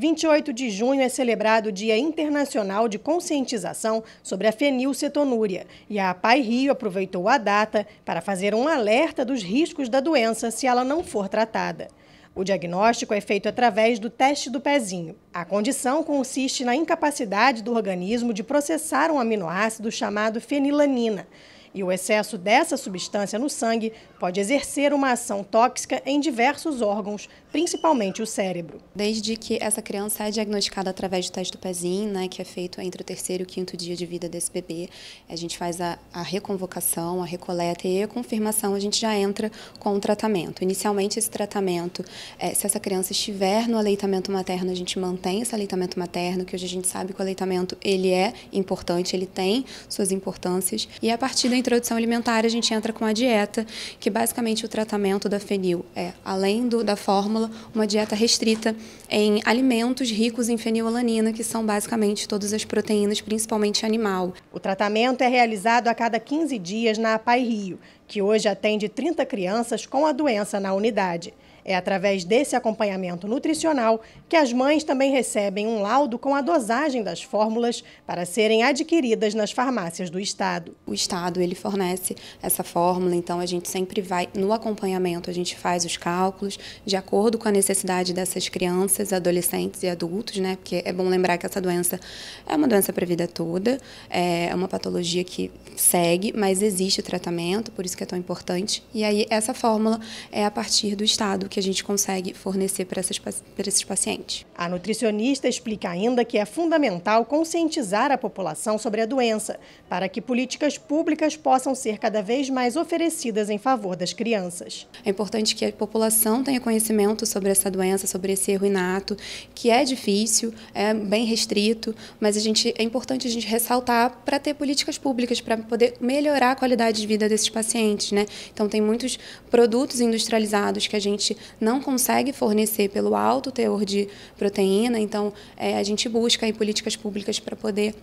28 de junho é celebrado o Dia Internacional de Conscientização sobre a fenilcetonúria e a APAI Rio aproveitou a data para fazer um alerta dos riscos da doença se ela não for tratada. O diagnóstico é feito através do teste do pezinho. A condição consiste na incapacidade do organismo de processar um aminoácido chamado fenilanina, e o excesso dessa substância no sangue pode exercer uma ação tóxica em diversos órgãos, principalmente o cérebro. Desde que essa criança é diagnosticada através do teste do pezinho, né, que é feito entre o terceiro e o quinto dia de vida desse bebê, a gente faz a, a reconvocação, a recoleta e a confirmação, a gente já entra com o tratamento. Inicialmente, esse tratamento, é, se essa criança estiver no aleitamento materno, a gente mantém esse aleitamento materno, que hoje a gente sabe que o aleitamento ele é importante, ele tem suas importâncias, e a partir do introdução alimentar, a gente entra com a dieta, que basicamente o tratamento da fenil é, além do, da fórmula, uma dieta restrita em alimentos ricos em fenilalanina, que são basicamente todas as proteínas, principalmente animal. O tratamento é realizado a cada 15 dias na APAI Rio, que hoje atende 30 crianças com a doença na unidade. É através desse acompanhamento nutricional que as mães também recebem um laudo com a dosagem das fórmulas para serem adquiridas nas farmácias do estado. O estado ele fornece essa fórmula, então a gente sempre vai no acompanhamento, a gente faz os cálculos de acordo com a necessidade dessas crianças, adolescentes e adultos, né? Porque é bom lembrar que essa doença é uma doença para a vida toda, é uma patologia que segue, mas existe o tratamento, por isso que é tão importante. E aí essa fórmula é a partir do estado que a gente consegue fornecer para, essas, para esses pacientes. A nutricionista explica ainda que é fundamental conscientizar a população sobre a doença, para que políticas públicas possam ser cada vez mais oferecidas em favor das crianças. É importante que a população tenha conhecimento sobre essa doença, sobre esse erro inato, que é difícil, é bem restrito, mas a gente, é importante a gente ressaltar para ter políticas públicas para poder melhorar a qualidade de vida desses pacientes, né? Então tem muitos produtos industrializados que a gente não consegue fornecer pelo alto teor de proteína, então é, a gente busca em políticas públicas para poder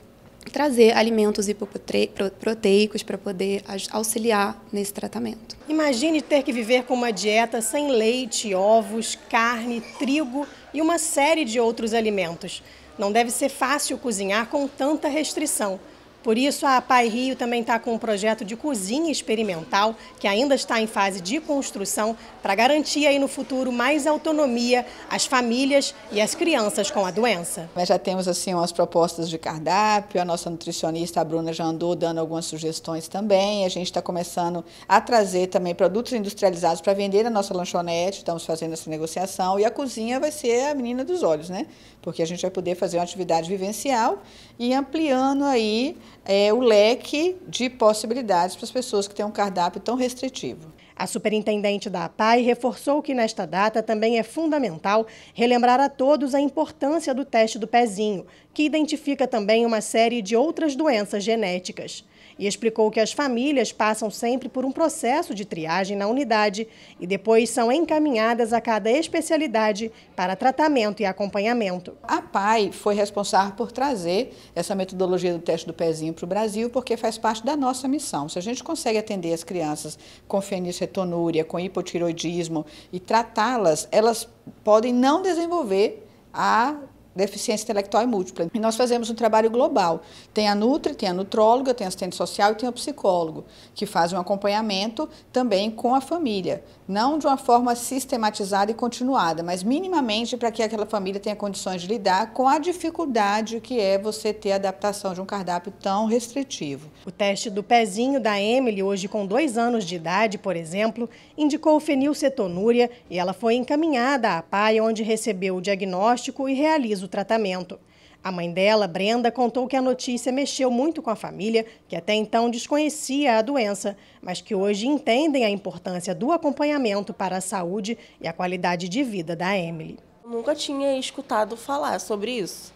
trazer alimentos hipoproteicos para poder auxiliar nesse tratamento. Imagine ter que viver com uma dieta sem leite, ovos, carne, trigo e uma série de outros alimentos. Não deve ser fácil cozinhar com tanta restrição. Por isso, a Pai Rio também está com um projeto de cozinha experimental, que ainda está em fase de construção, para garantir aí no futuro mais autonomia às famílias e às crianças com a doença. Nós já temos assim umas propostas de cardápio, a nossa nutricionista a Bruna já andou dando algumas sugestões também. A gente está começando a trazer também produtos industrializados para vender na nossa lanchonete, estamos fazendo essa negociação. E a cozinha vai ser a menina dos olhos, né? Porque a gente vai poder fazer uma atividade vivencial e ampliando aí é, o leque de possibilidades para as pessoas que têm um cardápio tão restritivo. A superintendente da APAI reforçou que nesta data também é fundamental relembrar a todos a importância do teste do pezinho, que identifica também uma série de outras doenças genéticas e explicou que as famílias passam sempre por um processo de triagem na unidade e depois são encaminhadas a cada especialidade para tratamento e acompanhamento. A PAI foi responsável por trazer essa metodologia do teste do pezinho para o Brasil, porque faz parte da nossa missão. Se a gente consegue atender as crianças com fenilcetonúria, com hipotiroidismo e tratá-las, elas podem não desenvolver a deficiência intelectual e múltipla. E nós fazemos um trabalho global. Tem a Nutri, tem a nutróloga, tem a assistente social e tem o psicólogo, que faz um acompanhamento também com a família. Não de uma forma sistematizada e continuada, mas minimamente para que aquela família tenha condições de lidar com a dificuldade que é você ter a adaptação de um cardápio tão restritivo. O teste do pezinho da Emily, hoje com dois anos de idade, por exemplo, indicou fenilcetonúria e ela foi encaminhada à PAI, onde recebeu o diagnóstico e realiza o o tratamento. A mãe dela, Brenda, contou que a notícia mexeu muito com a família, que até então desconhecia a doença, mas que hoje entendem a importância do acompanhamento para a saúde e a qualidade de vida da Emily. Nunca tinha escutado falar sobre isso.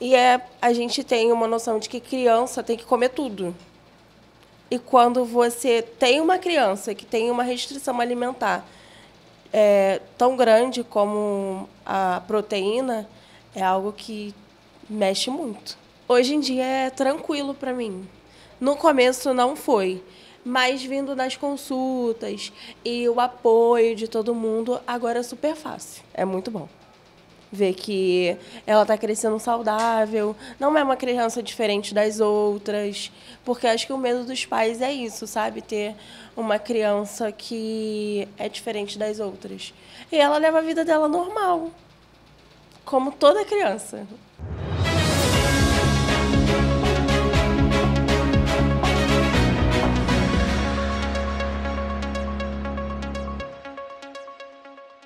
E é, a gente tem uma noção de que criança tem que comer tudo. E quando você tem uma criança que tem uma restrição alimentar é, tão grande como a proteína, é algo que mexe muito. Hoje em dia é tranquilo para mim. No começo não foi, mas vindo das consultas e o apoio de todo mundo, agora é super fácil. É muito bom ver que ela está crescendo saudável, não é uma criança diferente das outras, porque acho que o medo dos pais é isso, sabe? Ter uma criança que é diferente das outras. E ela leva a vida dela normal como toda criança.